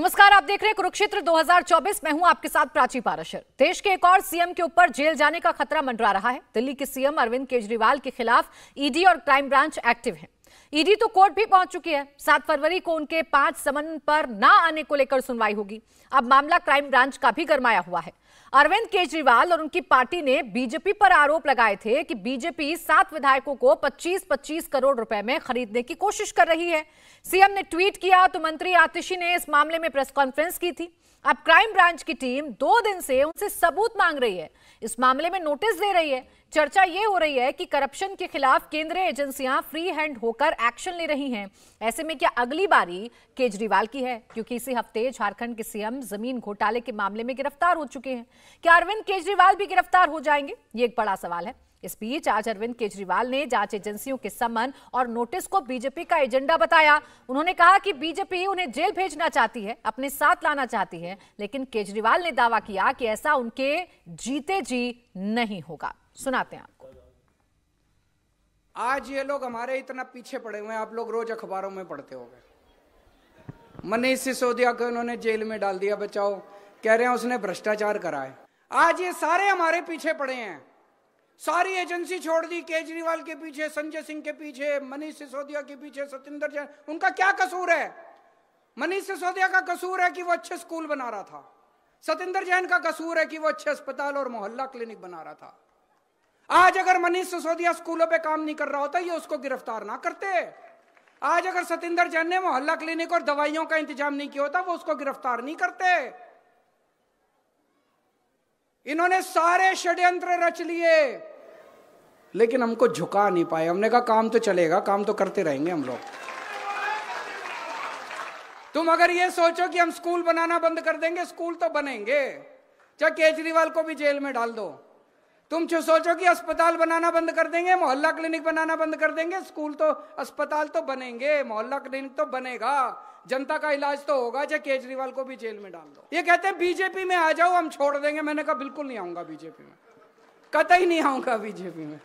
नमस्कार आप देख रहे हैं कुरुक्षेत्र 2024 मैं हूं आपके साथ प्राची पाराशर देश के एक और सीएम के ऊपर जेल जाने का खतरा मंडरा रहा है दिल्ली के सीएम अरविंद केजरीवाल के खिलाफ ईडी e और क्राइम ब्रांच एक्टिव है ईडी e तो कोर्ट भी पहुंच चुकी है सात फरवरी को उनके पांच समन पर ना आने को लेकर सुनवाई होगी अब मामला क्राइम ब्रांच का भी गरमाया हुआ है अरविंद केजरीवाल और उनकी पार्टी ने बीजेपी पर आरोप लगाए थे कि बीजेपी सात विधायकों को 25-25 करोड़ रुपए में खरीदने की कोशिश कर रही है सीएम ने ट्वीट किया तो मंत्री आतिशी ने इस मामले में प्रेस कॉन्फ्रेंस की थी अब क्राइम ब्रांच की टीम दो दिन से उनसे सबूत मांग रही है इस मामले में नोटिस दे रही है चर्चा ये हो रही है कि करप्शन के खिलाफ केंद्रीय एजेंसियां फ्री हैंड होकर एक्शन ले रही हैं ऐसे में क्या अगली बारी केजरीवाल की है क्योंकि इसी हफ्ते झारखंड के सीएम जमीन घोटाले के मामले में गिरफ्तार हो चुके हैं क्या अरविंद केजरीवाल भी गिरफ्तार हो जाएंगे ये एक बड़ा सवाल है इस बीच आज अरविंद केजरीवाल ने जांच एजेंसियों के समन और नोटिस को बीजेपी का एजेंडा बताया उन्होंने कहा कि बीजेपी उन्हें जेल भेजना चाहती है अपने साथ लाना चाहती है लेकिन केजरीवाल ने दावा किया कि ऐसा उनके जीते जी नहीं होगा सुनाते हैं आपको आज ये लोग हमारे इतना पीछे पड़े हुए हैं आप लोग रोज अखबारों में पढ़ते हो गए मनीष सिसोदिया को उन्होंने जेल में डाल दिया बचाओ कह रहे हैं उसने भ्रष्टाचार करा है आज ये सारे हमारे पीछे पड़े हैं सारी एजेंसी छोड़ दी केजरीवाल के पीछे संजय सिंह के पीछे मनीष सिसोदिया के पीछे सतेंद्र जैन उनका क्या कसूर है मनीष सिसोदिया का कसूर है कि वो अच्छे स्कूल बना रहा था सतेंद्र जैन का कसूर है कि वो अच्छे अस्पताल और मोहल्ला क्लिनिक बना रहा था आज अगर मनीष सिसोदिया स्कूलों पे काम नहीं कर रहा होता ये उसको गिरफ्तार ना करते आज अगर सतेंद्र जैन ने मोहल्ला क्लिनिक और दवाइयों का इंतजाम नहीं किया होता वो उसको गिरफ्तार नहीं करते इन्होंने सारे षड्यंत्र रच लिए लेकिन हमको झुका नहीं पाए हमने कहा काम तो चलेगा काम तो करते रहेंगे हम लोग तुम अगर ये सोचो कि हम स्कूल बनाना बंद कर देंगे स्कूल तो बनेंगे चाहे केजरीवाल को भी जेल में डाल दो तुम जो सोचो कि अस्पताल बनाना बंद कर देंगे मोहल्ला क्लिनिक बनाना बंद कर देंगे स्कूल तो अस्पताल तो बनेंगे मोहल्ला क्लिनिक तो बनेगा जनता का इलाज तो होगा चाहे केजरीवाल को भी जेल में डाल दो ये कहते हैं बीजेपी में आ जाओ हम छोड़ देंगे मैंने कहा बिल्कुल नहीं आऊंगा बीजेपी में कतई नहीं आऊंगा बीजेपी में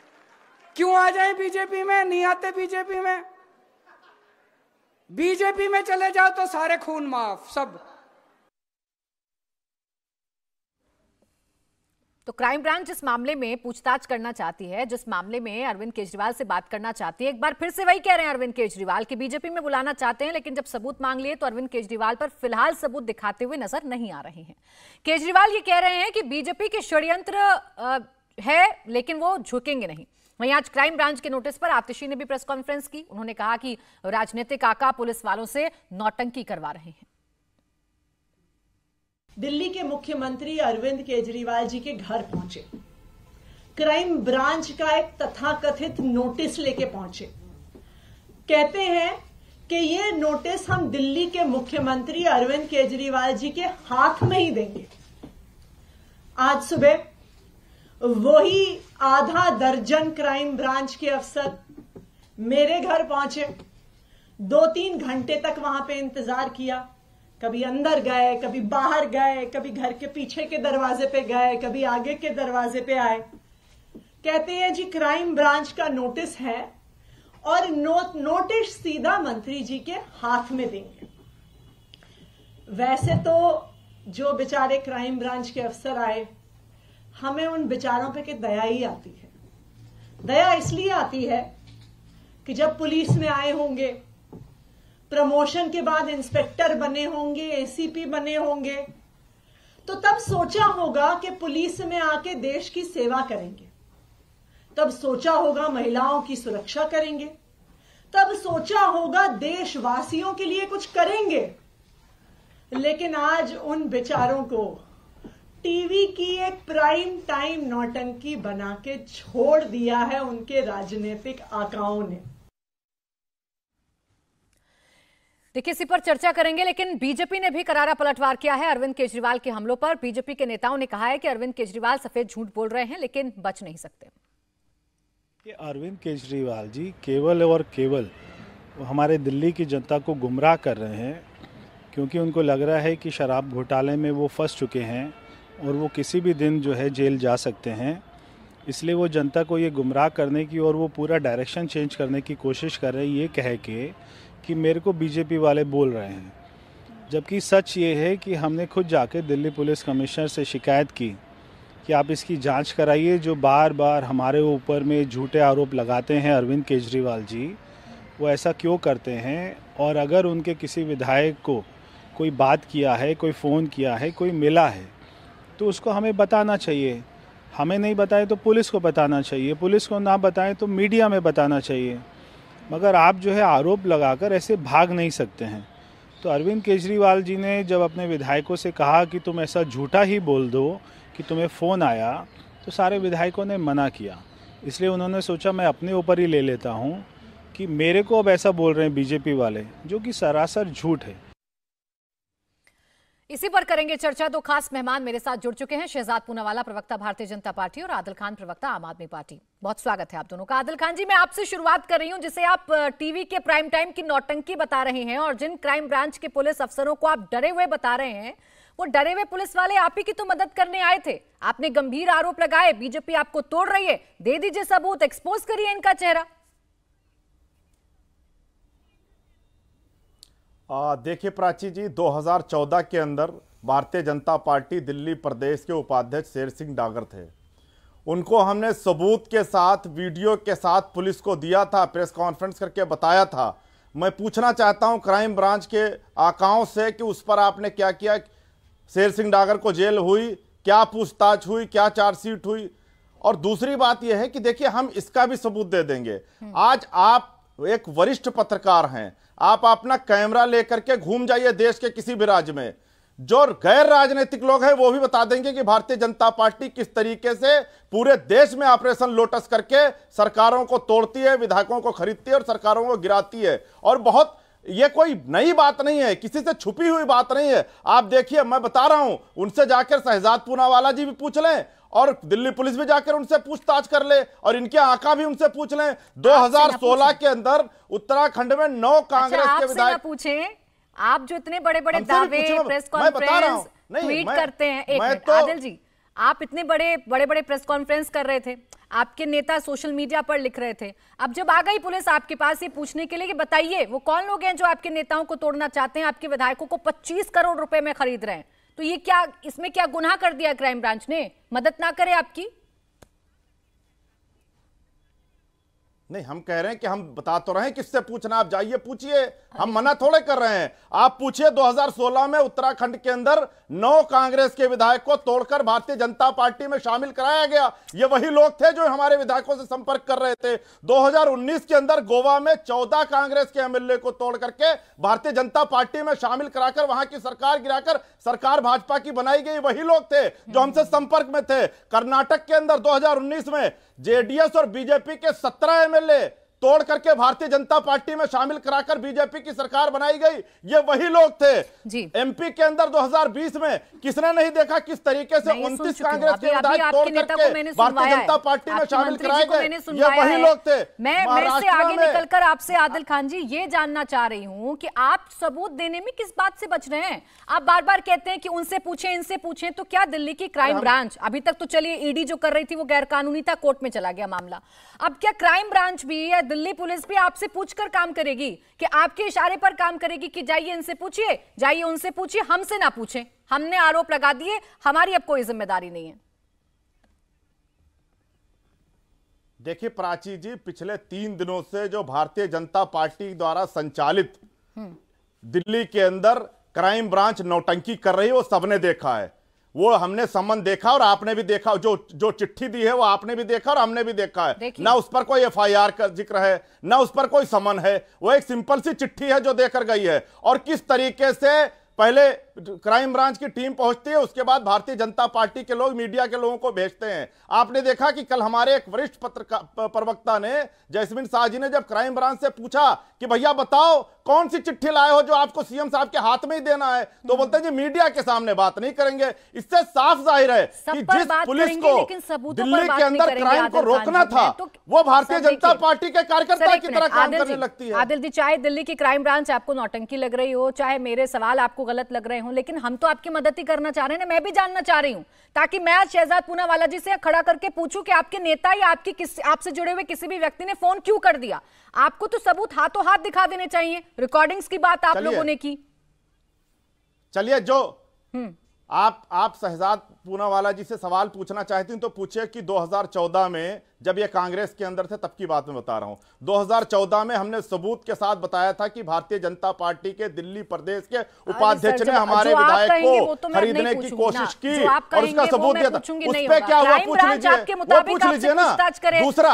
क्यों आ जाए बीजेपी में नहीं आते बीजेपी में बीजेपी में चले जाओ तो सारे खून माफ सब तो क्राइम ब्रांच जिस मामले में पूछताछ करना चाहती है जिस मामले में अरविंद केजरीवाल से बात करना चाहती है एक बार फिर से वही कह रहे हैं अरविंद केजरीवाल कि बीजेपी में बुलाना चाहते हैं लेकिन जब सबूत मांग लिए तो अरविंद केजरीवाल पर फिलहाल सबूत दिखाते हुए नजर नहीं आ रहे हैं केजरीवाल ये कह रहे हैं कि बीजेपी के षड्यंत्र है लेकिन वो झुकेंगे नहीं वहीं आज क्राइम ब्रांच के नोटिस पर आतिशी ने भी प्रेस कॉन्फ्रेंस की उन्होंने कहा कि राजनीतिक आका पुलिस वालों से नौटंकी करवा रहे हैं दिल्ली के मुख्यमंत्री अरविंद केजरीवाल जी के घर पहुंचे क्राइम ब्रांच का एक तथाकथित नोटिस लेके पहुंचे कहते हैं कि ये नोटिस हम दिल्ली के मुख्यमंत्री अरविंद केजरीवाल जी के हाथ में ही देंगे आज सुबह वही आधा दर्जन क्राइम ब्रांच के अफसर मेरे घर पहुंचे दो तीन घंटे तक वहां पे इंतजार किया कभी अंदर गए कभी बाहर गए कभी घर के पीछे के दरवाजे पे गए कभी आगे के दरवाजे पे आए कहते हैं जी क्राइम ब्रांच का नोटिस है और नो, नोटिस सीधा मंत्री जी के हाथ में देंगे वैसे तो जो बेचारे क्राइम ब्रांच के अफसर आए हमें उन बेचारों पे के दया ही आती है दया इसलिए आती है कि जब पुलिस में आए होंगे प्रमोशन के बाद इंस्पेक्टर बने होंगे एसीपी बने होंगे तो तब सोचा होगा कि पुलिस में आके देश की सेवा करेंगे तब सोचा होगा महिलाओं की सुरक्षा करेंगे तब सोचा होगा देशवासियों के लिए कुछ करेंगे लेकिन आज उन बेचारों को टीवी की एक प्राइम टाइम नौटंकी बना के छोड़ दिया है उनके राजनीतिक आकाओं ने देखिए इसी पर चर्चा करेंगे लेकिन बीजेपी ने भी करारा पलटवार किया है अरविंद केजरीवाल के हमलों पर बीजेपी के नेताओं ने कहा है कि अरविंद केजरीवाल सफेद झूठ बोल रहे हैं लेकिन बच नहीं सकते कि अरविंद केजरीवाल जी केवल और केवल हमारे दिल्ली की जनता को गुमराह कर रहे हैं क्योंकि उनको लग रहा है कि शराब घोटाले में वो फंस चुके हैं और वो किसी भी दिन जो है जेल जा सकते हैं इसलिए वो जनता को ये गुमराह करने की और वो पूरा डायरेक्शन चेंज करने की कोशिश कर रहे हैं ये कह के कि मेरे को बीजेपी वाले बोल रहे हैं जबकि सच ये है कि हमने खुद जाके दिल्ली पुलिस कमिश्नर से शिकायत की कि आप इसकी जांच कराइए जो बार बार हमारे ऊपर में झूठे आरोप लगाते हैं अरविंद केजरीवाल जी वो ऐसा क्यों करते हैं और अगर उनके किसी विधायक को कोई बात किया है कोई फ़ोन किया है कोई मिला है तो उसको हमें बताना चाहिए हमें नहीं बताएं तो पुलिस को बताना चाहिए पुलिस को ना बताएं तो मीडिया में बताना चाहिए मगर आप जो है आरोप लगाकर ऐसे भाग नहीं सकते हैं तो अरविंद केजरीवाल जी ने जब अपने विधायकों से कहा कि तुम ऐसा झूठा ही बोल दो कि तुम्हें फ़ोन आया तो सारे विधायकों ने मना किया इसलिए उन्होंने सोचा मैं अपने ऊपर ही ले लेता हूँ कि मेरे को अब ऐसा बोल रहे हैं बीजेपी वाले जो कि सरासर झूठ है इसी पर करेंगे चर्चा दो खास मेहमान मेरे साथ जुड़ चुके हैं शहजाद पूनावाला प्रवक्ता भारतीय जनता पार्टी और आदिल खान प्रवक्ता आम आदमी पार्टी बहुत स्वागत है आप दोनों का आदिल खान जी मैं आपसे शुरुआत कर रही हूं जिसे आप टीवी के प्राइम टाइम की नौटंकी बता रहे हैं और जिन क्राइम ब्रांच के पुलिस अफसरों को आप डरे हुए बता रहे हैं वो डरे हुए पुलिस वाले आप ही की तो मदद करने आए थे आपने गंभीर आरोप लगाए बीजेपी आपको तोड़ रही है दे दीजिए सबूत एक्सपोज करिए इनका चेहरा देखिए प्राची जी 2014 के अंदर भारतीय जनता पार्टी दिल्ली प्रदेश के उपाध्यक्ष शेर सिंह डागर थे उनको हमने सबूत के साथ वीडियो के साथ पुलिस को दिया था प्रेस कॉन्फ्रेंस करके बताया था मैं पूछना चाहता हूं क्राइम ब्रांच के आकाओं से कि उस पर आपने क्या किया शेर सिंह डागर को जेल हुई क्या पूछताछ हुई क्या चार्जशीट हुई और दूसरी बात यह है कि देखिए हम इसका भी सबूत दे देंगे हम्म। आज आप एक वरिष्ठ पत्रकार हैं आप अपना कैमरा लेकर के घूम जाइए देश के किसी भी राज्य में जो गैर राजनीतिक लोग हैं वो भी बता देंगे कि भारतीय जनता पार्टी किस तरीके से पूरे देश में ऑपरेशन लोटस करके सरकारों को तोड़ती है विधायकों को खरीदती है और सरकारों को गिराती है और बहुत ये कोई नई बात नहीं है किसी से छुपी हुई बात नहीं है आप देखिए मैं बता रहा हूं उनसे जाकर शहजाद पूनावाला जी भी पूछ लें और दिल्ली पुलिस भी जाकर उनसे पूछताछ कर ले और इनके आका भी उनसे पूछ लें 2016 के अंदर उत्तराखंड में नौ अच्छा, कांग्रेस अच्छा, के विधायक पूछे आप जो इतने बड़े बड़े दावे प्रेस कॉन्फ्रेंस ट्वीट करते हैं एक मिनट तो- आदिल जी आप इतने बड़े बड़े बड़े प्रेस कॉन्फ्रेंस कर रहे थे आपके नेता सोशल मीडिया पर लिख रहे थे अब जब आ गई पुलिस आपके पास ये पूछने के लिए कि बताइए वो कौन लोग हैं जो आपके नेताओं को तोड़ना चाहते हैं आपके विधायकों को 25 करोड़ रुपए में खरीद रहे हैं तो ये क्या इसमें क्या गुनाह कर दिया क्राइम ब्रांच ने मदद ना करे आपकी नहीं हम कह रहे हैं कि हम बता तो रहे हैं किससे पूछना आप जाइए पूछिए हम मना थोड़े कर रहे हैं आप पूछिए 2016 में उत्तराखंड के अंदर नौ कांग्रेस के विधायक को तोड़कर भारतीय जनता पार्टी में शामिल कराया गया ये वही लोग थे जो हमारे विधायकों से संपर्क कर रहे थे 2019 के अंदर गोवा में चौदह कांग्रेस के एमएलए को तोड़ करके भारतीय जनता पार्टी में शामिल कराकर वहां की सरकार गिराकर सरकार भाजपा की बनाई गई वही लोग थे जो हमसे संपर्क में थे कर्नाटक के अंदर दो में जेडीएस और बीजेपी के सत्रह एमएलए तोड़ करके भारतीय जनता पार्टी में शामिल कराकर बीजेपी की सरकार बनाई गई ये वही लोग थे एमपी के अंदर 2020 में किसने नहीं देखा किस तरीके से उनतीस कांग्रेस के विधायक तोड़ करके भारतीय जनता पार्टी में शामिल कराए गए ये वही लोग थे मैं से आगे निकलकर आपसे आदिल खान जी ये जानना चाह रही हूँ की आप सबूत देने में किस बात से बच रहे हैं आप बार बार कहते हैं कि उनसे पूछे इनसे पूछे तो क्या दिल्ली की क्राइम ब्रांच अभी तक तो चलिए ईडी जो कर रही थी वो गैरकानूनी था कोर्ट में चला गया मामला अब क्या क्राइम ब्रांच भी या दिल्ली पुलिस भी आपसे पूछकर काम करेगी कि आपके इशारे पर काम करेगी कि जाइए इनसे पूछिए जाइए उनसे पूछिए हमसे ना पूछे हमने आरोप लगा दिए हमारी अब कोई जिम्मेदारी नहीं है देखिए प्राची जी पिछले तीन दिनों से जो भारतीय जनता पार्टी द्वारा संचालित हम्म। दिल्ली के अंदर क्राइम ब्रांच नौटंकी कर रही है वो सबने देखा है वो हमने संबंध देखा और आपने भी देखा जो जो चिट्ठी दी है वो आपने भी देखा और हमने भी देखा है ना उस पर कोई एफआईआर का जिक्र है ना उस पर कोई समन है वो एक सिंपल सी चिट्ठी है जो देकर गई है और किस तरीके से पहले क्राइम ब्रांच की टीम पहुंचती है उसके बाद भारतीय जनता पार्टी के लोग मीडिया के लोगों को भेजते हैं आपने देखा कि कल हमारे एक वरिष्ठ पत्रकार प्रवक्ता ने जैसमिन शाह जी ने जब क्राइम ब्रांच से पूछा कि भैया बताओ कौन सी चिट्ठी लाए हो जो आपको सीएम साहब के हाथ में ही देना है तो हम्म। बोलते हैं जी मीडिया के सामने बात नहीं करेंगे इससे साफ जाहिर है कि जिस पुलिस को दिल्ली के अंदर क्राइम को रोकना था तो वो भारतीय जनता पार्टी के कार्यकर्ता की तरह काम करने लगती है आदिल जी चाहे दिल्ली की क्राइम ब्रांच आपको नौटंकी लग रही हो चाहे मेरे सवाल आपको गलत लग रहे हो हो लेकिन हम तो आपकी मदद ही करना चाह रहे हैं मैं भी जानना चाह रही हूं ताकि मैं आज शहजाद पूनावाला जी से खड़ा करके पूछूं कि आपके नेता या आपकी किस आपसे जुड़े हुए किसी भी व्यक्ति ने फोन क्यों कर दिया आपको तो सबूत हाथों हाथ दिखा देने चाहिए रिकॉर्डिंग्स की बात आप लोगों ने की चलिए जो हम्म। आप आप शहजाद पूनावाला जी से सवाल पूछना चाहती हूँ तो पूछे कि 2014 में जब ये कांग्रेस के अंदर थे तब की बात में बता रहा हूँ 2014 में हमने सबूत के साथ बताया था कि भारतीय जनता पार्टी के दिल्ली प्रदेश के उपाध्यक्ष ने हमारे विधायक को तो खरीदने की कोशिश की और उसका सबूत दिया था उस पर क्या हुआ पूछ लीजिए पूछ लीजिए ना दूसरा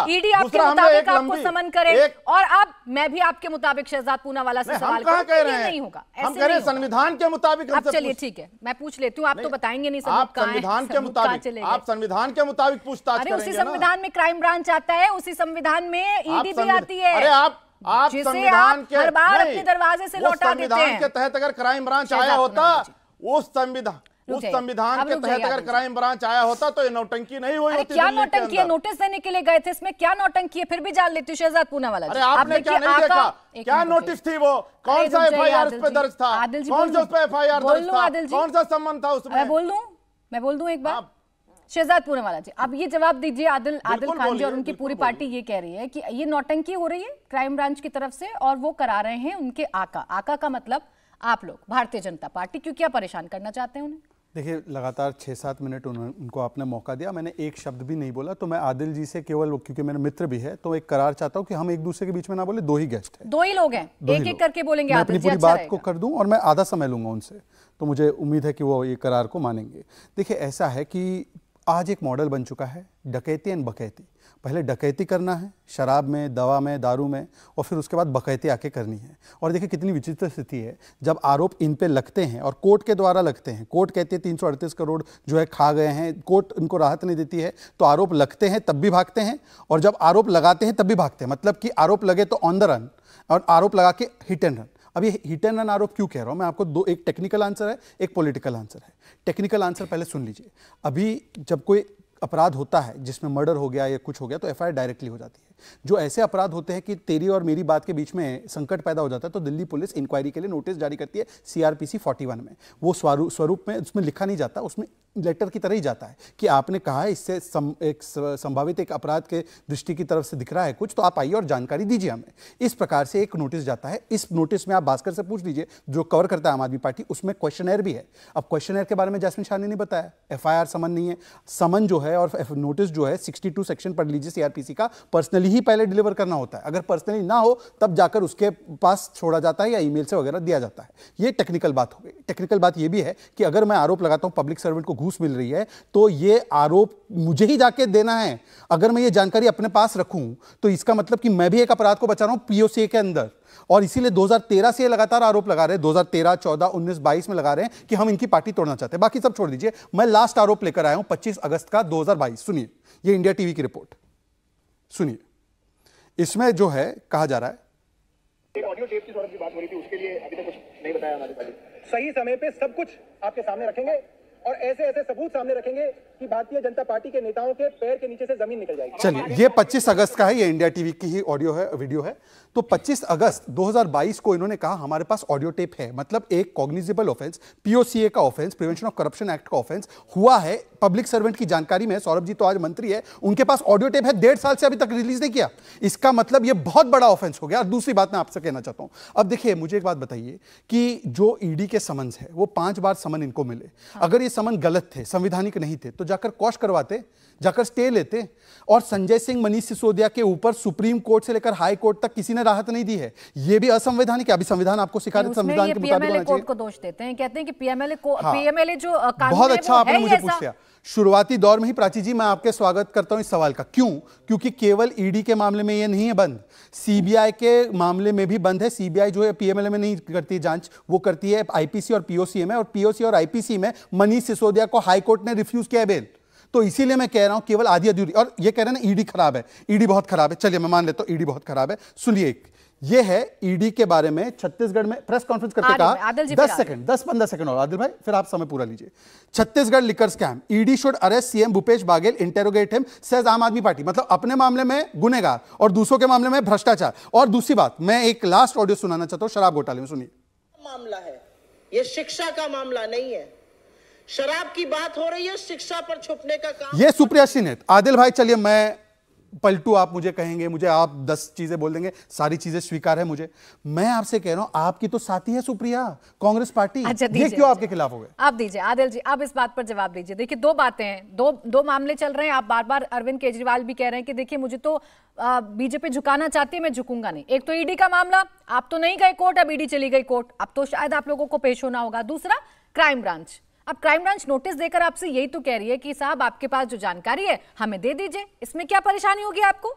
और अब मैं भी आपके मुताबिक शहजाद पूनावाला से सवाल कह रहे हैं संविधान के मुताबिक चलिए ठीक है मैं पूछ लेती हूँ आप तो बताएंगे नहीं सब कहा संविधान के मुताबिक आप संविधान के मुताबिक पूछताछ करेंगे उसी संविधान में क्राइम ब्रांच आता है उसी संविधान में ईडी भी e आती है अरे आप आप संविधान के हर बार अपने दरवाजे से लौटा देते हैं संविधान के तहत अगर क्राइम ब्रांच आया होता उस संविधान उस संविधान के तहत अगर क्राइम ब्रांच आया होता तो ये नौटंकी नहीं हुई होती क्या नौटंकी है नोटिस देने के लिए गए थे इसमें क्या नौटंकी है फिर भी जान लेती शहजाद पूना वाला अरे आपने क्या नहीं देखा क्या नोटिस थी वो कौन सा एफ आई आर उस पर दर्ज था कौन सा उस पर एफ आई आर दर्ज था कौन सा संबंध था उसमें बोल दू मैं बोल दूं एक बार हाँ। शहजाद वाला जी अब ये जवाब दीजिए आदिल आदिल खान जी और उनकी पूरी पार्टी ये कह रही है कि ये नौटंकी हो रही है क्राइम ब्रांच की तरफ से और वो करा रहे हैं उनके आका आका का मतलब आप लोग भारतीय जनता पार्टी क्यों क्या परेशान करना चाहते हैं उन्हें देखिए लगातार छः सात मिनट उन्होंने उनको आपने मौका दिया मैंने एक शब्द भी नहीं बोला तो मैं आदिल जी से केवल क्योंकि मेरे मित्र भी है तो एक करार चाहता हूँ कि हम एक दूसरे के बीच में ना बोले दो ही गेस्ट हैं दो ही लोग हैं एक एक करके बोलेंगे मैं अपनी पूरी अच्छा बात को कर दूँ और मैं आधा समय लूंगा उनसे तो मुझे उम्मीद है कि वो ये करार को मानेंगे देखिए ऐसा है कि आज एक मॉडल बन चुका है डकैती एंड बकैती पहले डकैती करना है शराब में दवा में दारू में और फिर उसके बाद बकैती आके करनी है और देखिए कितनी विचित्र स्थिति है जब आरोप इन पे लगते हैं और कोर्ट के द्वारा लगते हैं कोर्ट कहती है तीन करोड़ जो है खा गए हैं कोर्ट उनको राहत नहीं देती है तो आरोप लगते हैं तब भी भागते हैं और जब आरोप लगाते हैं तब भी भागते हैं मतलब कि आरोप लगे तो ऑन द रन और आरोप लगा के हिट एंड रन अब ये हिट एंड रन आरोप क्यों कह रहा हूँ मैं आपको दो एक टेक्निकल आंसर है एक पॉलिटिकल आंसर है टेक्निकल आंसर पहले सुन लीजिए अभी जब कोई अपराध होता है जिसमें मर्डर हो गया या कुछ हो गया तो एफ डायरेक्टली हो जाती है जो ऐसे अपराध होते हैं कि तेरी और मेरी बात के बीच में संकट पैदा हो जाता है तो दिल्ली पुलिस इंक्वायरी के लिए नोटिस जारी करती है सीआरपीसी 41 में वो स्वरूप में उसमें लिखा नहीं जाता उसमें लेटर की तरह ही जाता है कि आपने कहा है इससे सम, एक संभावित एक अपराध के दृष्टि की तरफ से दिख रहा है कुछ तो आप आइए और जानकारी दीजिए हमें इस प्रकार से एक नोटिस जाता है इस नोटिस में आप भास्कर से पूछ लीजिए जो कवर करता है आम आदमी पार्टी उसमें क्वेश्चन भी है अब क्वेश्चन के बारे में जैसमिन शाह ने नहीं बताया एफ समन नहीं है समन जो है और नोटिस जो है सिक्सटी सेक्शन पढ़ लीजिए सीआरपीसी का पर्सनली ही पहले डिलीवर करना होता है अगर पर्सनली ना हो तब जाकर उसके पास छोड़ा जाता है या ईमेल से वगैरह दिया जाता है ये टेक्निकल बात हो गई टेक्निकल बात ये भी है कि अगर मैं आरोप लगाता हूँ पब्लिक सर्वेंट को घूस मिल रही है तो ये आरोप मुझे ही जाके देना है अगर मैं ये जानकारी अपने पास रखूँ तो इसका मतलब कि मैं भी एक अपराध को बचा रहा हूँ पी के अंदर और इसीलिए 2013 से लगातार आरोप लगा रहे हैं 2013, 14, 19, 22 में लगा रहे हैं कि हम इनकी पार्टी तोड़ना चाहते हैं बाकी सब छोड़ दीजिए मैं लास्ट आरोप लेकर आया हूं 25 अगस्त का 2022 सुनिए ये इंडिया टीवी की रिपोर्ट सुनिए इसमें जो है कहा जा रहा है ऑडियो टेप की बात हो रही थी उसके लिए अभी तक कुछ नहीं बताया सही समय पे सब कुछ आपके सामने रखेंगे और ऐसे ऐसे सबूत सामने रखेंगे कि भारतीय जनता पार्टी के नेताओं के पैर के नीचे से जमीन निकल जाएगी चलिए ये 25 अगस्त का है ये इंडिया टीवी की ही ऑडियो है वीडियो है तो 25 अगस्त 2022 को इन्होंने कहा हमारे पास ऑडियो टेप है मतलब एक कॉग्निजेबल ऑफेंस पीओसीए का offence prevention of corruption act का ऑफेंस हुआ है पब्लिक सर्वेंट की जानकारी में सौरभ जी तो आज मंत्री है उनके पास ऑडियो टेप है डेढ़ साल से अभी तक रिलीज नहीं किया इसका मतलब ये बहुत बड़ा ऑफेंस हो गया और दूसरी बात मैं आपसे कहना चाहता हूं अब देखिए मुझे एक बात बताइए कि जो ईडी e के समन्स है वो पांच बार समन इनको मिले हाँ। अगर ये समन गलत थे संविधानिक नहीं थे तो जाकर कॉश करवाते जाकर स्टे लेते और संजय सिंह मनीष सिसोदिया के ऊपर सुप्रीम कोर्ट से लेकर हाई कोर्ट तक किसी ने राहत नहीं दी है ये भी असंवैधानिक है अभी संविधान आपको सिखा रहे संविधान के मुताबिक को दोष देते हैं कहते हैं कि पीएमएलए को पीएमएलए हाँ। जो बहुत अच्छा आपने मुझे पूछ लिया शुरुआती दौर में ही प्राची जी मैं आपके स्वागत करता हूं इस सवाल का क्यों क्योंकि केवल ईडी e के मामले में ये नहीं है बंद सीबीआई के मामले में भी बंद है सीबीआई जो है पीएमएलए में नहीं करती जांच वो करती है आईपीसी और पीओसी में और पीओसी और आईपीसी में मनीष सिसोदिया को हाईकोर्ट ने रिफ्यूज किया बेल तो इसीलिए मैं कह रहा हूं केवल आधी अधूरी और ये कह रहे हैं ना ईडी e खराब है ईडी e बहुत खराब है चलिए मैं मान लेता हूं ईडी बहुत खराब है सुनिए एक ये है ईडी e के बारे में छत्तीसगढ़ में प्रेस कॉन्फ्रेंस करके कहा दस सेकंड दस पंद्रह सेकंड और आदिल भाई फिर आप समय पूरा लीजिए Chhattisgarh liquor scam ED should arrest CM Bhupesh Baghel interrogate him says Aam Aadmi party मतलब अपने मामले में गुनेगार और दूसरों के मामले में भ्रष्टाचार और दूसरी बात मैं एक लास्ट ऑडियो सुनाना चाहता हूँ शराब घोटाले में सुनिए मामला है ये शिक्षा का मामला नहीं है शराब की बात हो रही है शिक्षा पर छुपने का काम ये सुप्रिया सिन्हित आदिल भाई चलिए मैं पलटू आप मुझे कहेंगे मुझे आप दस चीजें बोल देंगे सारी चीजें स्वीकार है मुझे मैं आपसे कह रहा हूं आपकी तो साथी है सुप्रिया कांग्रेस पार्टी अच्छा, ये क्यों आपके खिलाफ हो गए आप दीजिए आदिल जी आप इस बात पर जवाब दीजिए देखिए दो बातें हैं दो दो मामले चल रहे हैं आप बार बार अरविंद केजरीवाल भी कह रहे हैं कि देखिए मुझे तो बीजेपी झुकाना चाहती है मैं झुकूंगा नहीं एक तो ईडी का मामला आप तो नहीं गए कोर्ट अब ईडी चली गई कोर्ट अब तो शायद आप लोगों को पेश होना होगा दूसरा क्राइम ब्रांच अब क्राइम ब्रांच नोटिस देकर आपसे यही तो कह रही है कि साहब आपके पास जो जानकारी है हमें दे दीजिए इसमें क्या परेशानी होगी आपको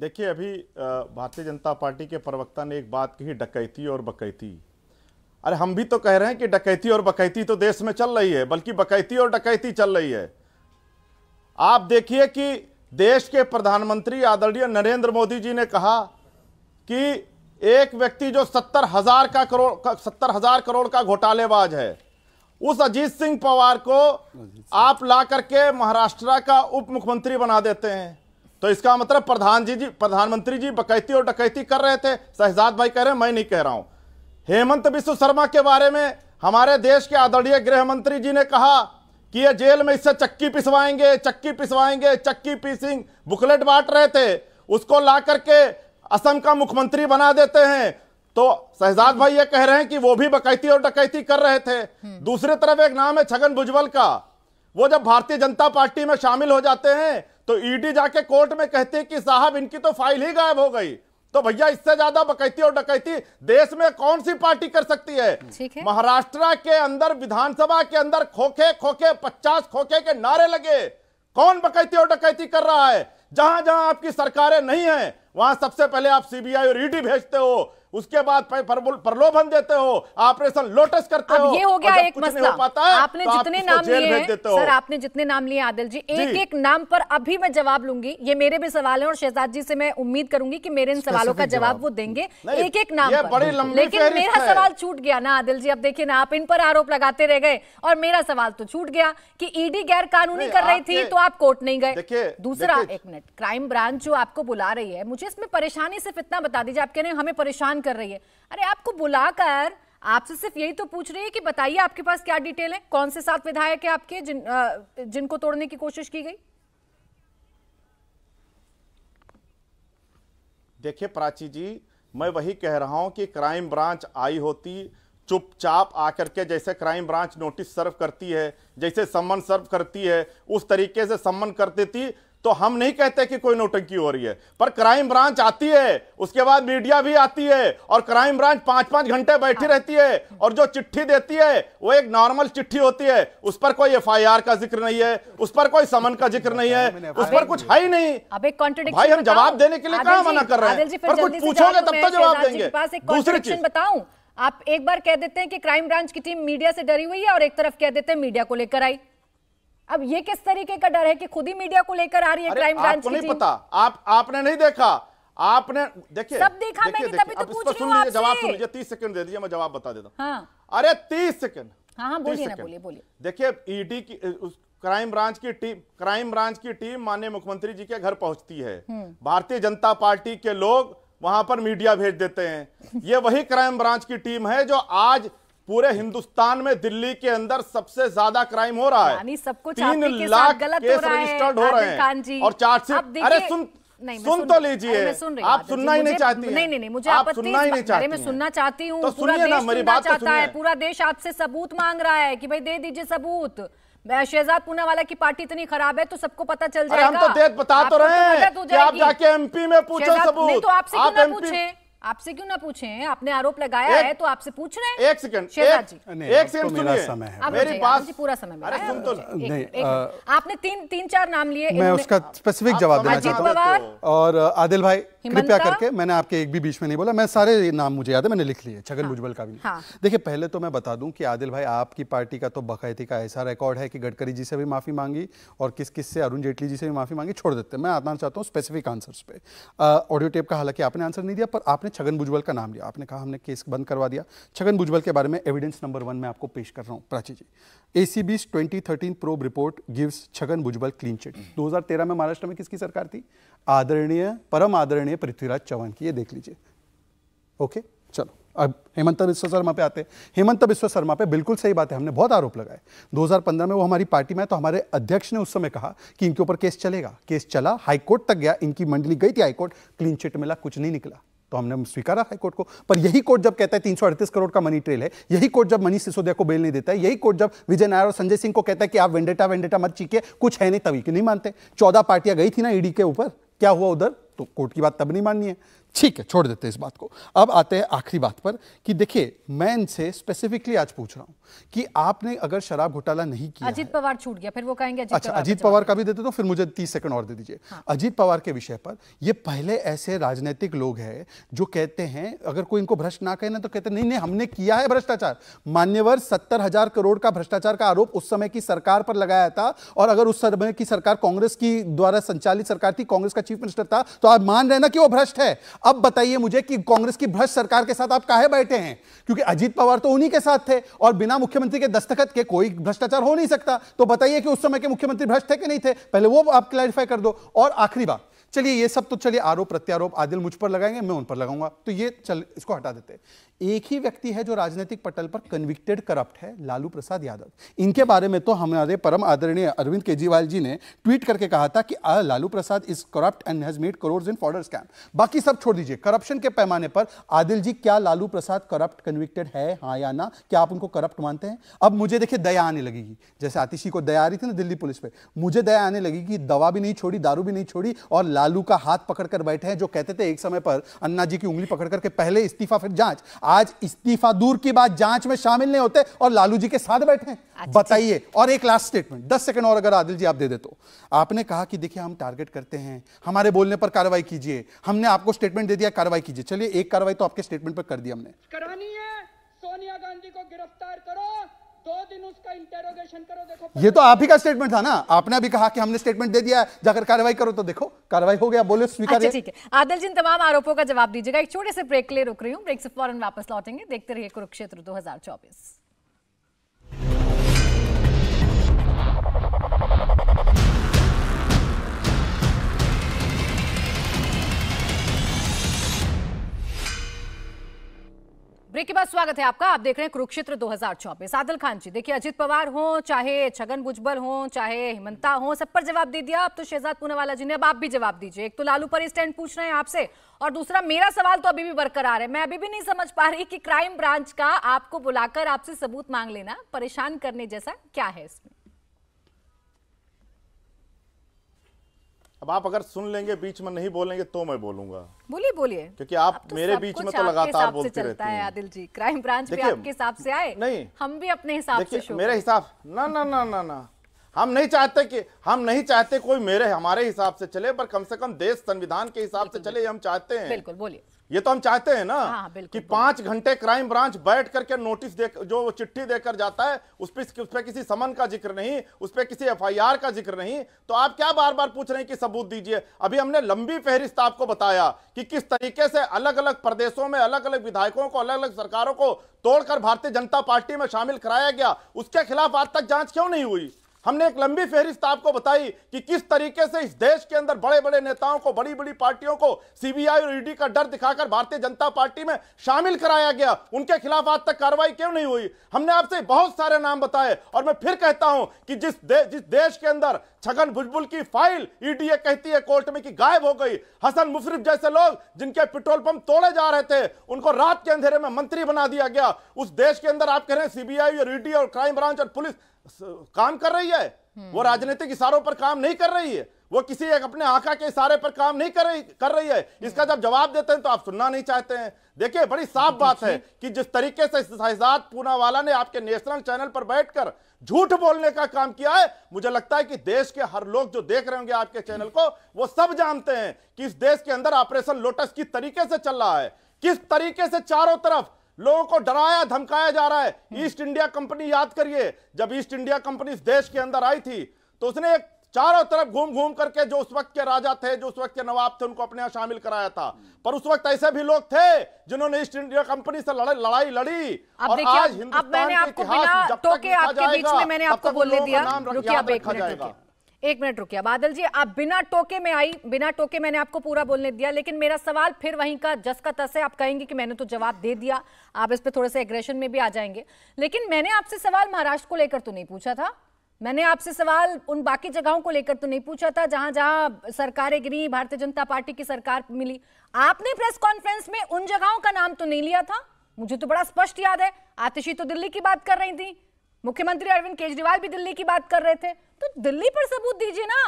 देखिए अभी भारतीय जनता पार्टी के प्रवक्ता ने एक बात कही डकैती और बकैती अरे हम भी तो कह रहे हैं कि डकैती और बकैती तो देश में चल रही है बल्कि बकैती और डकैती चल रही है आप देखिए कि देश के प्रधानमंत्री आदरणीय नरेंद्र मोदी जी ने कहा कि एक व्यक्ति जो सत्तर हजार का करोड़ सत्तर हजार करोड़ का घोटालेबाज है उस अजीत सिंह पवार को आप ला करके महाराष्ट्र का उप मुख्यमंत्री बना देते हैं तो इसका मतलब प्रधान जी जी प्रधानमंत्री जी बकैती और डकैती कर रहे थे शहजाद भाई कह रहे हैं मैं नहीं कह रहा हूं हेमंत विश्व शर्मा के बारे में हमारे देश के आदरणीय गृह मंत्री जी ने कहा कि ये जेल में इससे चक्की पिसवाएंगे चक्की पिसवाएंगे चक्की पीसिंग बुकलेट बांट रहे थे उसको ला करके असम का मुख्यमंत्री बना देते हैं तो शहजाद भाई ये कह रहे हैं कि वो भी बकैती और डकैती कर रहे थे हम्म। दूसरी तरफ एक नाम है छगन भुजबल का वो जब भारतीय जनता पार्टी में शामिल हो जाते हैं तो ईडी e जाके कोर्ट में कहते हैं कि साहब इनकी तो फाइल ही गायब हो गई तो भैया इससे ज्यादा बकैती और डकैती देश में कौन सी पार्टी कर सकती है महाराष्ट्र के अंदर विधानसभा के अंदर खोखे खोखे पचास खोखे के नारे लगे कौन बकैती और डकैती कर रहा है जहां जहां आपकी सरकारें नहीं है वहां सबसे पहले आप सीबीआई और ईडी e भेजते हो उसके बाद प्रलोभन देते हो ऑपरेशन लोटस करते हो ये हो गया एक मसला आपने तो जितने नाम लिए सर आपने जितने नाम लिए आदिल जी एक एक नाम पर अभी मैं जवाब लूंगी ये मेरे भी सवाल है और शहजाद जी से मैं उम्मीद करूंगी कि मेरे इन सवालों का जवाब वो देंगे एक एक नाम लेकिन मेरा सवाल छूट गया ना आदिल जी अब देखिए ना आप इन पर आरोप लगाते रह गए और मेरा सवाल तो छूट गया कि ईडी गैर कानूनी कर रही थी तो आप कोर्ट नहीं गए दूसरा एक मिनट क्राइम ब्रांच जो आपको बुला रही है मुझे इसमें परेशानी सिर्फ इतना बता दीजिए आप कह रहे हैं हमें परेशान परेशान कर रही है अरे आपको बुलाकर आपसे सिर्फ यही तो पूछ रही है कि बताइए आपके पास क्या डिटेल है कौन से सात विधायक है आपके जिन जिनको तोड़ने की कोशिश की गई देखिए प्राची जी मैं वही कह रहा हूं कि क्राइम ब्रांच आई होती चुपचाप आकर के जैसे क्राइम ब्रांच नोटिस सर्व करती है जैसे सम्मन सर्व करती है उस तरीके से सम्मन कर देती तो हम नहीं कहते कि कोई नोटंकी हो रही है पर क्राइम ब्रांच आती है उसके बाद मीडिया भी आती है और क्राइम ब्रांच पांच पांच घंटे बैठी हाँ। रहती है और जो चिट्ठी देती है वो एक नॉर्मल चिट्ठी होती है उस पर कोई एफआईआर का जिक्र नहीं है उस पर कोई समन का जिक्र नहीं है उस पर कुछ है ही नहीं भाई हम जवाब देने के लिए कहा मना कर रहे हैं कुछ पूछोगे तब तो जवाब देंगे दूसरी चीज बताऊं आप एक बार कह देते हैं कि क्राइम ब्रांच की टीम मीडिया से डरी हुई है और एक तरफ कह देते हैं मीडिया को लेकर आई अब ये किस तरीके का डर है कि खुद ही मीडिया को लेकर आ रही है क्राइम ब्रांच की नहीं पता आप आपने नहीं देखा आपने देखिए सब देखा मैंने तभी तो पूछ रही हूं आपसे जवाब सुन लीजिए 30 सेकंड दे दीजिए मैं जवाब बता देता हूं हां अरे 30 सेकंड हां हां बोलिए ना बोलिए बोलिए देखिए ईडी की उस क्राइम ब्रांच की टीम क्राइम ब्रांच की टीम माननीय मुख्यमंत्री जी के घर पहुंचती है हम्म। भारतीय जनता पार्टी के लोग वहां पर मीडिया भेज देते हैं ये वही क्राइम ब्रांच की टीम है जो आज पूरे हिंदुस्तान में दिल्ली के अंदर सबसे ज्यादा क्राइम हो रहा है यानी सब कुछ तीन लाख केस रजिस्टर्ड हो रहे हैं और चार्जशीट अरे सुन नहीं, सुन, सुन तो लीजिए सुन आप सुनना ही नहीं चाहती नहीं नहीं नहीं मुझे आप सुनना ही नहीं चाहते मैं सुनना चाहती हूँ तो पूरा देश बात तो चाहता है पूरा देश आपसे सबूत मांग रहा है कि भाई दे दीजिए सबूत शहजाद पूनावाला की पार्टी इतनी खराब है तो सबको पता चल जाएगा हम तो देख बता तो रहे तो हैं आप जाके एमपी में पूछो सबूत तो आपसे आप एमपी आपसे क्यों ना पूछे आपने आरोप लगाया एक, है तो आपसे पूछ रहे हैं एक सेकंड एक सेकंड तो समय है मेरी पास पूरा समय अरे सुन तो नहीं आपने तीन तीन चार नाम लिए मैं उसका स्पेसिफिक जवाब तो देना चाहता हूँ और आदिल भाई कृपया करके मैंने आपके एक भी बीच में नहीं बोला मैं सारे नाम मुझे याद है मैंने लिख लिए छगन हाँ, भुजबल का भी हाँ, देखिए पहले तो मैं बता दूं कि आदिल भाई आपकी पार्टी का तो बकायती का ऐसा रिकॉर्ड है कि गडकरी जी से भी माफी मांगी और किस किस से अरुण जेटली जी से भी माफी मांगी छोड़ देते मैं आना चाहता हूँ स्पेसिफिक आंसर पे ऑडियो टेप का हालांकि आपने आंसर नहीं दिया पर आपने छगन भुजबल का नाम लिया आपने कहा हमने केस बंद करवा दिया छगन भुजबल के बारे में एविडेंस नंबर वन में आपको पेश कर रहा हूँ प्राची जी ए सी बीस twenty thirteen probe report gives Chhagan Bhujbal clean hmm. Chit दो में महाराष्ट्र में किसकी सरकार थी आदरणीय परम आदरणीय पृथ्वीराज चौहान की ये देख लीजिए ओके चलो अब हेमंत बिस्व शर्मा पे आते हैं हेमंत बिस्व शर्मा पे बिल्कुल सही बात है हमने बहुत आरोप लगाए 2015 में वो हमारी पार्टी में तो हमारे अध्यक्ष ने उस समय कहा कि इनके ऊपर केस चलेगा केस चला हाईकोर्ट तक गया इनकी मंडली गई थी हाईकोर्ट क्लीन चिट मिला कुछ नहीं निकला तो हमने स्वीकारा हाईकोर्ट को पर यही कोर्ट जब कहता है तीन करोड़ का मनी ट्रेल है यही कोर्ट जब मनीष सिसोदिया को बेल नहीं देता है यही कोर्ट जब विजय नायर और संजय सिंह को कहता है कि आप वेंडेटा वेंडेटा मत चीखे कुछ है नहीं तभी कि नहीं मानते चौदह पार्टियां गई थी ना ईडी के ऊपर क्या हुआ उधर तो कोर्ट की बात तब नहीं माननी है ठीक है छोड़ देते हैं इस बात को अब आते हैं आखिरी बात पर कि देखिए मैं इनसे स्पेसिफिकली आज पूछ रहा हूं कि आपने अगर शराब घोटाला नहीं किया अजीत पवार छूट गया फिर वो कहेंगे अजीत अच्छा अजीत पवार का भी देते तो फिर मुझे तीस सेकंड और दे दीजिए हाँ। अजीत पवार के विषय पर ये पहले ऐसे राजनीतिक लोग हैं जो कहते हैं अगर कोई इनको भ्रष्ट ना कहे ना तो कहते नहीं नहीं हमने किया है भ्रष्टाचार मान्यवर सत्तर हजार करोड़ का भ्रष्टाचार का आरोप उस समय की सरकार पर लगाया था और अगर उस समय की सरकार कांग्रेस की द्वारा संचालित सरकार थी कांग्रेस का चीफ मिनिस्टर था तो आप मान रहे ना कि वो भ्रष्ट है अब बताइए मुझे कि कांग्रेस की भ्रष्ट सरकार के साथ आप काहे बैठे हैं क्योंकि अजीत पवार तो उन्हीं के साथ थे और बिना मुख्यमंत्री के दस्तखत के कोई भ्रष्टाचार हो नहीं सकता तो बताइए कि उस समय के मुख्यमंत्री भ्रष्ट थे कि नहीं थे पहले वो आप क्लैरिफाई कर दो और आखिरी बात चलिए ये सब तो चलिए आरोप प्रत्यारोप आदिल मुझ पर लगाएंगे मैं उन पर लगाऊंगा तो ये चल इसको हटा देते हैं एक ही व्यक्ति है जो राजनीतिक पटल पर कन्विक्टेड करप्ट है लालू प्रसाद यादव इनके बारे में तो हमारे परम आदरणीय अरविंद केजरीवाल जी ने ट्वीट करके कहा था कि Lalu Prasad is corrupt and has made crore in fodder scam बाकी सब छोड़ दीजिए करप्शन के पैमाने पर आदिल जी क्या लालू प्रसाद करप्ट कन्विक्टेड है हाँ या ना क्या आप उनको करप्ट मानते हैं अब मुझे देखिए दया आने लगेगी जैसे आतिशी को दया आ रही थी ना दिल्ली पुलिस पे मुझे दया आने लगेगी दवा भी नहीं छोड़ी दारू भी नहीं छोड़ी और लालू का हाथ पकड़कर बैठे हैं जो कहते थे एक समय पर अन्ना जी की उंगली पकड़ करके पहले इस्तीफा फिर जांच आज इस्तीफा दूर की बात जांच में शामिल नहीं होते और लालू जी के साथ बैठे हैं अच्छा, बताइए और एक लास्ट स्टेटमेंट दस सेकंड और अगर आदिल जी आप दे दे तो आपने कहा कि देखिए हम टारगेट करते हैं हमारे बोलने पर कार्रवाई कीजिए हमने आपको स्टेटमेंट दे दिया कार्रवाई कीजिए चलिए एक कार्रवाई तो आपके स्टेटमेंट पर कर दी हमने करानी है सोनिया गांधी को गिरफ्तार करो दो दिन उसका करो देखो ये तो आप ही का स्टेटमेंट था ना आपने अभी कहा कि हमने स्टेटमेंट दे दिया जाकर कार्रवाई करो तो देखो कार्रवाई हो गया बोले स्वीकार अच्छा, ठीक है आदिल जी तमाम आरोपों का जवाब दीजिएगा एक छोटे से ब्रेक के लिए रुक रही हूँ ब्रेक से फॉरन वापस लौटेंगे देखते रहिए कुरुक्षेत्र दो ब्रेक के बाद स्वागत है आपका आप देख रहे हैं कुरुक्षेत्र 2024 आदिल खान जी देखिए अजित पवार हो चाहे छगन भुजबल हो चाहे हिमंता हो सब पर जवाब दे दिया अब तो शहजाद पूनावाला जी ने अब आप भी जवाब दीजिए एक तो लालू पर स्टैंड पूछ रहे हैं आपसे और दूसरा मेरा सवाल तो अभी भी बरकरार है मैं अभी भी नहीं समझ पा रही कि क्राइम ब्रांच का आपको बुलाकर आपसे सबूत मांग लेना परेशान करने जैसा क्या है इसमें अब आप अगर सुन लेंगे बीच में नहीं बोलेंगे तो मैं बोलूंगा बोलिए बोलिए क्योंकि आप तो मेरे बीच में तो लगातार बोलते रहते हैं आदिल जी क्राइम ब्रांच भी आपके हिसाब से आए नहीं हम भी अपने हिसाब से मेरे हिसाब ना ना ना ना ना हम नहीं चाहते कि हम नहीं चाहते कोई मेरे हमारे हिसाब से चले पर कम से कम देश संविधान के हिसाब से चले हम चाहते हैं बिल्कुल बोलिए ये तो हम चाहते हैं ना हाँ, हाँ कि पांच घंटे क्राइम ब्रांच बैठ करके नोटिस दे जो चिट्ठी देकर जाता है उस पर उस पर किसी समन का जिक्र नहीं उस पर किसी एफआईआर का जिक्र नहीं तो आप क्या बार बार पूछ रहे हैं कि सबूत दीजिए अभी हमने लंबी फहरिस्त आपको बताया कि किस तरीके से अलग अलग प्रदेशों में अलग अलग विधायकों को अलग अलग सरकारों को तोड़कर भारतीय जनता पार्टी में शामिल कराया गया उसके खिलाफ आज तक जांच क्यों नहीं हुई हमने एक लंबी फहरिस्त आपको बताई कि किस तरीके से इस देश के अंदर बड़े बड़े नेताओं को बड़ी बड़ी पार्टियों को सीबीआई और ईडी e का डर दिखाकर भारतीय जनता पार्टी में शामिल कराया गया उनके खिलाफ आज तक कार्रवाई क्यों नहीं हुई हमने आपसे बहुत सारे नाम बताए और मैं फिर कहता हूं कि जिस दे, जिस देश के अंदर छगन भुजबुल की फाइल ईडीए e कहती है कोर्ट में कि गायब हो गई हसन मुफरिफ जैसे लोग जिनके पेट्रोल पंप तोड़े जा रहे थे उनको रात के अंधेरे में मंत्री बना दिया गया उस देश के अंदर आप कह रहे हैं सीबीआई और ईडी e और क्राइम ब्रांच और पुलिस काम कर रही है हम्म। वो राजनीतिक इशारों पर काम नहीं कर रही है वो किसी एक अपने आका के इशारे पर काम नहीं कर रही कर रही है हम्म। इसका जब जवाब देते हैं तो आप सुनना नहीं चाहते हैं देखिए बड़ी साफ बात है कि जिस तरीके से शहजाद पूनावाला ने आपके नेशनल चैनल पर बैठकर झूठ बोलने का काम किया है मुझे लगता है कि देश के हर लोग जो देख रहे होंगे आपके चैनल को वो सब जानते हैं कि इस देश के अंदर ऑपरेशन लोटस किस तरीके से चल रहा है किस तरीके से चारों तरफ लोगों को डराया धमकाया जा रहा है ईस्ट इंडिया कंपनी याद करिए जब ईस्ट इंडिया कंपनी इस देश के अंदर आई थी तो उसने एक चारों तरफ घूम घूम करके जो उस वक्त के राजा थे जो उस वक्त के नवाब थे उनको अपने यहाँ शामिल कराया था पर उस वक्त ऐसे भी लोग थे जिन्होंने ईस्ट इंडिया कंपनी से लड़ा, लड़ाई लड़ी और आज हिंदुस्तान के इतिहास जब तक आपके बीच में मैंने आपको बोलने दिया नाम रखा जाएगा एक मिनट रुकिए बादल जी आप बिना टोके में आई बिना टोके मैंने आपको पूरा बोलने दिया लेकिन मेरा सवाल फिर वहीं का जस का तस है आप कहेंगे कि मैंने तो जवाब दे दिया आप इस पर थोड़े से एग्रेशन में भी आ जाएंगे लेकिन मैंने आपसे सवाल महाराष्ट्र को लेकर तो नहीं पूछा था मैंने आपसे सवाल उन बाकी जगहों को लेकर तो नहीं पूछा था जहां जहां सरकारें गिरी भारतीय जनता पार्टी की सरकार मिली आपने प्रेस कॉन्फ्रेंस में उन जगहों का नाम तो नहीं लिया था मुझे तो बड़ा स्पष्ट याद है आतिशी तो दिल्ली की बात कर रही थी मुख्यमंत्री अरविंद केजरीवाल भी दिल्ली की बात कर रहे थे तो दिल्ली पर सबूत दीजिए ना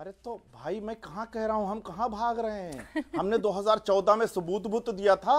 अरे तो भाई मैं कहा कह रहा हूं हम कहा भाग रहे हैं हमने 2014 में सबूत बुत दिया था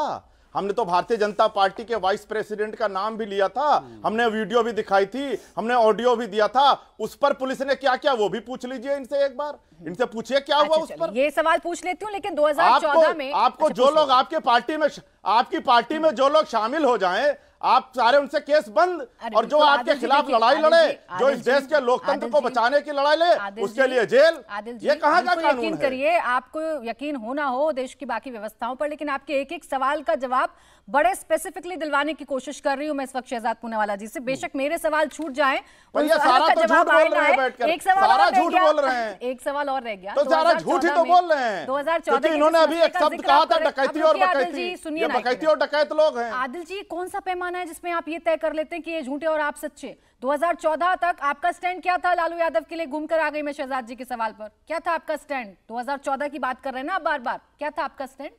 हमने तो भारतीय जनता पार्टी के वाइस प्रेसिडेंट का नाम भी लिया था हमने वीडियो भी दिखाई थी हमने ऑडियो भी दिया था उस पर पुलिस ने क्या क्या वो भी पूछ लीजिए इनसे एक बार इनसे पूछिए क्या हुआ अच्छा, उस पर ये सवाल पूछ लेती हूँ लेकिन 2014 आपको, में आपको अच्छा, जो लोग आपके पार्टी में आपकी पार्टी में जो लोग शामिल हो जाएं आप सारे उनसे केस बंद और जो आपके खिलाफ लड़ाई लड़े जो इस देश के लोकतंत्र को बचाने की लड़ाई ले उसके लिए जेल ये कहाँ का कानून करिए आपको यकीन होना हो देश की बाकी व्यवस्थाओं पर लेकिन आपके एक एक सवाल का जवाब बड़े स्पेसिफिकली दिलवाने की कोशिश कर रही हूँ मैं इस वक्त शहजाद पूनावाला जी से बेशक हम्म। मेरे सवाल छूट जाए तो जवाब एक सवाल झूठ बोल रहे हैं एक सवाल और रह गया तो सारा झूठ ही तो बोल रहे हैं दो हजार चौदह इन्होंने अभी एक शब्द कहा था डकैती और डकैती सुनिए डकैती और डकैत लोग हैं आदिल जी कौन सा पैमाना जमाना है जिसमें आप ये तय कर लेते हैं कि ये झूठे और आप सच्चे 2014 तक आपका स्टैंड क्या था लालू यादव के लिए घूमकर आ गई मैं शहजाद जी के सवाल पर क्या था आपका स्टैंड 2014 की बात कर रहे हैं ना बार बार क्या था आपका स्टैंड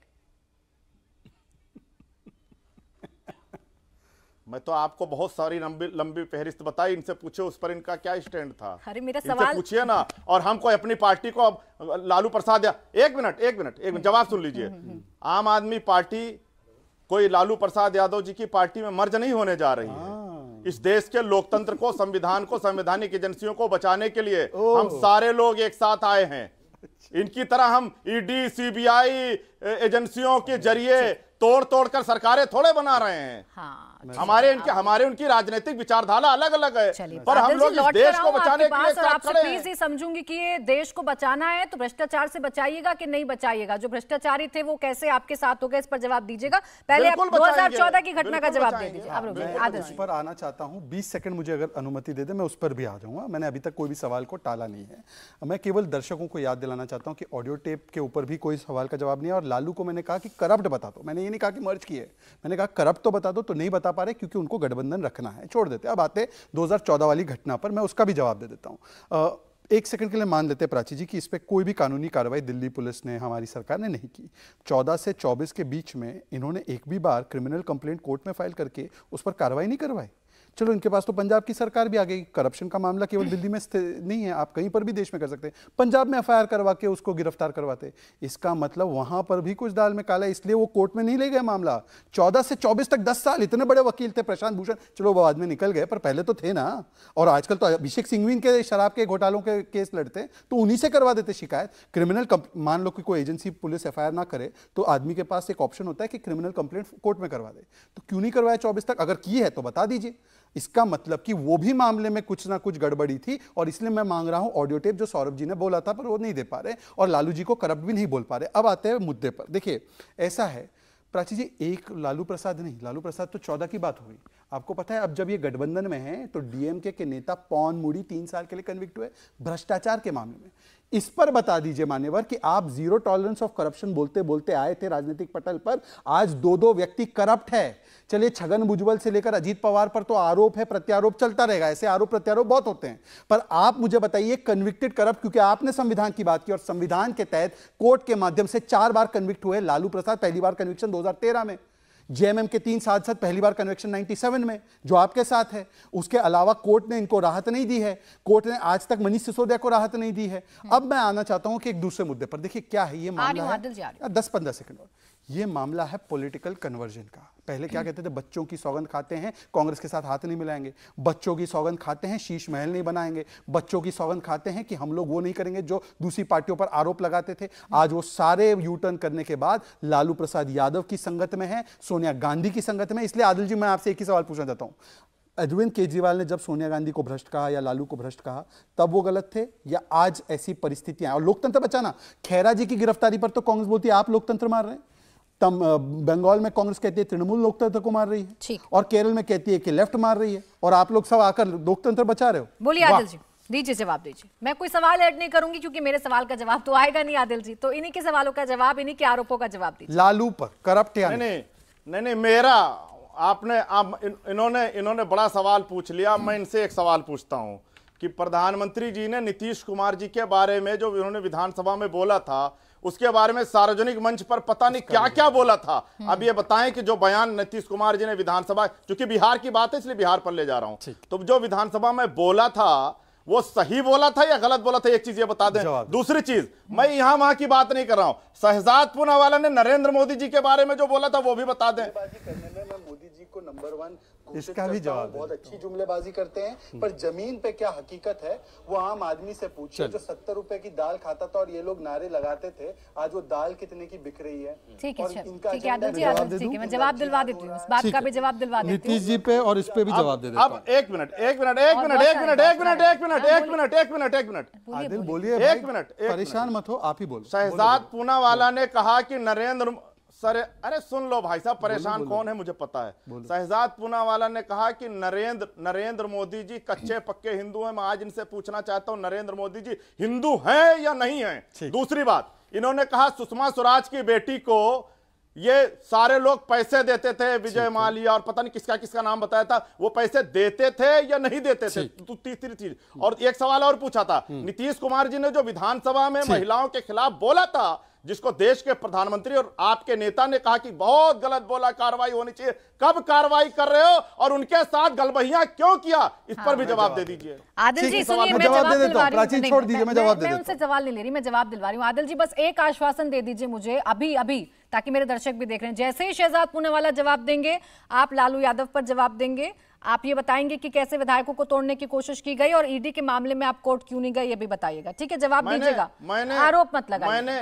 मैं तो आपको बहुत सारी लंबी लंबी फहरिस्त बताई इनसे पूछे उस पर इनका क्या स्टैंड था अरे मेरा सवाल पूछिए ना और हम कोई अपनी पार्टी को अब लालू प्रसाद या एक मिनट एक मिनट एक मिनट जवाब सुन लीजिए हम्म, हम्म, हम्म। आम आदमी पार्टी कोई लालू प्रसाद यादव जी की पार्टी में मर्ज नहीं होने जा रही है हाँ। इस देश के लोकतंत्र को संविधान को संवैधानिक एजेंसियों को बचाने के लिए हम सारे लोग एक साथ आए हैं अच्छा। इनकी तरह हम ईडी सीबीआई एजेंसियों के जरिए तोड़ अच्छा। तोड़ कर सरकारें थोड़े बना रहे हैं हाँ। अच्छा। हमारे इनके हमारे उनकी राजनीतिक विचारधारा अलग अलग है पर हम लोग देश को बचाने के लिए आपसे प्लीज ये समझूंगी कि ये देश को बचाना है तो भ्रष्टाचार से बचाइएगा कि नहीं बचाइएगा जो भ्रष्टाचारी थे वो कैसे आपके साथ हो गए इस पर जवाब दीजिएगा पहले आप 2014 की घटना का जवाब दे दीजिए उस पर आना चाहता हूँ बीस सेकंड मुझे अगर अनुमति दे दे मैं उस पर भी आ जाऊंगा मैंने अभी तक कोई भी सवाल को टाला नहीं है मैं केवल दर्शकों को याद दिलाना चाहता हूँ कि ऑडियो टेप के ऊपर भी कोई सवाल का जवाब नहीं है और लालू को मैंने कहा कि करप्ट बता दो मैंने ये नहीं कहा कि मर्ज किए मैंने कहा करप्ट तो बता दो तो नहीं बता बता पा रहे क्योंकि उनको गठबंधन रखना है छोड़ देते अब आते 2014 वाली घटना पर मैं उसका भी जवाब दे देता हूँ एक सेकंड के लिए मान लेते हैं प्राची जी कि इस पर कोई भी कानूनी कार्रवाई दिल्ली पुलिस ने हमारी सरकार ने नहीं की 14 से 24 के बीच में इन्होंने एक भी बार क्रिमिनल कंप्लेंट कोर्ट में फाइल करके उस पर कार्रवाई नहीं करवाई चलो इनके पास तो पंजाब की सरकार भी आ गई करप्शन का मामला केवल दिल्ली में नहीं है आप कहीं पर भी देश में कर सकते हैं पंजाब में एफ करवा के उसको गिरफ्तार करवाते इसका मतलब वहां पर भी कुछ दाल में काला इसलिए वो कोर्ट में नहीं ले गया मामला चौदह से चौबीस तक दस साल इतने बड़े वकील थे प्रशांत भूषण चलो वो बाद में निकल गए पर पहले तो थे ना और आजकल तो अभिषेक सिंघवी के शराब के घोटालों के केस लड़ते तो उन्हीं से करवा देते शिकायत क्रिमिनल मान लो कि कोई एजेंसी पुलिस एफ ना करे तो आदमी के पास एक ऑप्शन होता है कि क्रिमिनल कंप्लेंट कोर्ट में करवा दे तो क्यों नहीं करवाया चौबीस तक अगर की है तो बता दीजिए इसका मतलब कि वो भी मामले में कुछ ना कुछ गड़बड़ी थी और इसलिए मैं मांग रहा हूं ऑडियो टेप जो सौरभ जी ने बोला था पर वो नहीं दे पा रहे और लालू जी को करप्ट भी नहीं बोल पा रहे अब आते हैं मुद्दे पर देखिए ऐसा है प्राची जी एक लालू प्रसाद नहीं लालू प्रसाद तो चौदह की बात हुई आपको पता है अब जब ये गठबंधन में है तो डीएमके के नेता पौन मुड़ी तीन साल के लिए कन्विक्ट हुए भ्रष्टाचार के मामले में इस पर बता दीजिए मान्यवर कि आप जीरो टॉलरेंस ऑफ करप्शन बोलते बोलते आए थे राजनीतिक पटल पर आज दो दो व्यक्ति करप्ट है चलिए छगन भुजबल से लेकर अजीत पवार पर तो आरोप है प्रत्यारोप चलता रहेगा ऐसे आरोप प्रत्यारोप बहुत होते हैं पर आप मुझे बताइए कन्विक्टेड करप्ट क्योंकि आपने संविधान की बात की और संविधान के तहत कोर्ट के माध्यम से चार बार कन्विक्ट हुए लालू प्रसाद पहली बार कन्विक्शन दो में जेएमएम के तीन साथ पहली बार कन्वेक्शन 97 में जो आपके साथ है उसके अलावा कोर्ट ने इनको राहत नहीं दी है कोर्ट ने आज तक मनीष सिसोदिया को राहत नहीं दी है हम्म। अब मैं आना चाहता हूं कि एक दूसरे मुद्दे पर देखिए क्या है ये मामला है दस पंद्रह सेकंड और ये मामला है पॉलिटिकल कन्वर्जन का पहले क्या कहते थे बच्चों की सौगंध खाते हैं कांग्रेस के साथ हाथ नहीं मिलाएंगे बच्चों की सौगंध खाते हैं शीश महल नहीं बनाएंगे बच्चों की सौगंध खाते हैं कि हम लोग वो नहीं करेंगे जो दूसरी पार्टियों पर आरोप लगाते थे आज वो सारे यू टर्न करने के बाद लालू प्रसाद यादव की संगत में है सोनिया गांधी की संगत में इसलिए आदिल जी मैं आपसे एक ही सवाल पूछना चाहता हूँ अरविंद केजरीवाल ने जब सोनिया गांधी को भ्रष्ट कहा या लालू को भ्रष्ट कहा तब वो गलत थे या आज ऐसी परिस्थितियां और लोकतंत्र बचाना खैरा जी की गिरफ्तारी पर तो कांग्रेस बोलती है आप लोकतंत्र मार रहे हैं तम बंगाल में कांग्रेस कहती है तृणमूल लोकतंत्र को मार रही है और केरल में कहती है कि लेफ्ट मार रही है और आप लोग सब आकर लोकतंत्र बचा रहे हो बोलिए आदिल जी दीजिए जवाब दीजिए मैं कोई सवाल ऐड नहीं करूंगी क्योंकि मेरे सवाल का जवाब तो आएगा नहीं आदिल जी तो इन्हीं के सवालों का जवाब इन्हीं के आरोपों का जवाब दीजिए लालू पर करप्ट नहीं नहीं नहीं मेरा आपने आप इन, इन्होंने इन्होंने बड़ा सवाल पूछ लिया मैं इनसे एक सवाल पूछता हूँ कि प्रधानमंत्री जी ने नीतीश कुमार जी के बारे में जो इन्होंने विधानसभा में बोला था उसके बारे में सार्वजनिक मंच पर पता नहीं क्या क्या बोला था हम्म। अब ये बताएं कि जो बयान नीतीश कुमार जी ने विधानसभा क्योंकि बिहार की बात है इसलिए बिहार पर ले जा रहा हूं तो जो विधानसभा में बोला था वो सही बोला था या गलत बोला था एक चीज ये बता दें दूसरी चीज मैं यहां वहां की बात नहीं कर रहा हूं शहजाद पूनावाला ने नरेंद्र मोदी जी के बारे में जो बोला था वो भी बता दें मोदी जी को नंबर वन इसका भी जवाब बहुत अच्छी जुमलेबाजी करते हैं पर हम्म। जमीन पे क्या हकीकत है वो आम आदमी से पूछिए जो सत्तर रुपए की दाल खाता था और ये लोग नारे लगाते थे आज वो दाल कितने की बिक रही है ठीक है जवाब दिलवा देती हूँ बात का भी जवाब दिलवा देती नीतीश जी पे और इस पे भी जवाब दे अब एक मिनट एक मिनट एक मिनट एक मिनट एक मिनट एक मिनट एक मिनट एक मिनट एक मिनट बोलिए एक मिनट परेशान मत हो आप ही बोलो शहजाद वाला ने कहा कि नरेंद्र सर अरे सुन लो भाई साहब परेशान कौन है मुझे पता है शहजाद पूनावाला ने कहा कि नरेंद्र नरेंद्र मोदी जी कच्चे पक्के हिंदू हैं मैं आज इनसे पूछना चाहता हूं नरेंद्र मोदी जी हिंदू हैं या नहीं हैं दूसरी बात इन्होंने कहा सुषमा स्वराज की बेटी को ये सारे लोग पैसे देते थे विजय मालिया और पता नहीं किसका किसका नाम बताया था वो पैसे देते थे या नहीं देते थे तो तीसरी चीज हम्म। और एक सवाल और पूछा था हम्म। नीतीश कुमार जी ने जो विधानसभा में महिलाओं के खिलाफ बोला था जिसको देश के प्रधानमंत्री और आपके नेता ने कहा कि बहुत गलत बोला कार्रवाई होनी चाहिए कब कार्रवाई कर रहे हो और उनके साथ गलबहिया क्यों किया इस पर भी हाँ, जवाब दे दीजिए आदिल जी सुनिए जवाब दे छोड़ दीजिए मैं जवाब उनसे सवाल नहीं ले रही मैं जवाब दिलवा रही हूँ आदिल जी बस एक आश्वासन दे दीजिए मुझे अभी अभी ताकि मेरे दर्शक भी देख रहे हैं जैसे ही शहजाद पुणे वाला जवाब देंगे आप लालू यादव पर जवाब देंगे आप ये बताएंगे कि कैसे विधायकों को तोड़ने की कोशिश की गई और ईडी e के मामले में आप कोर्ट क्यों नहीं गए ये भी बताइएगा ठीक है जवाब दीजिएगा आरोप मत लगाइए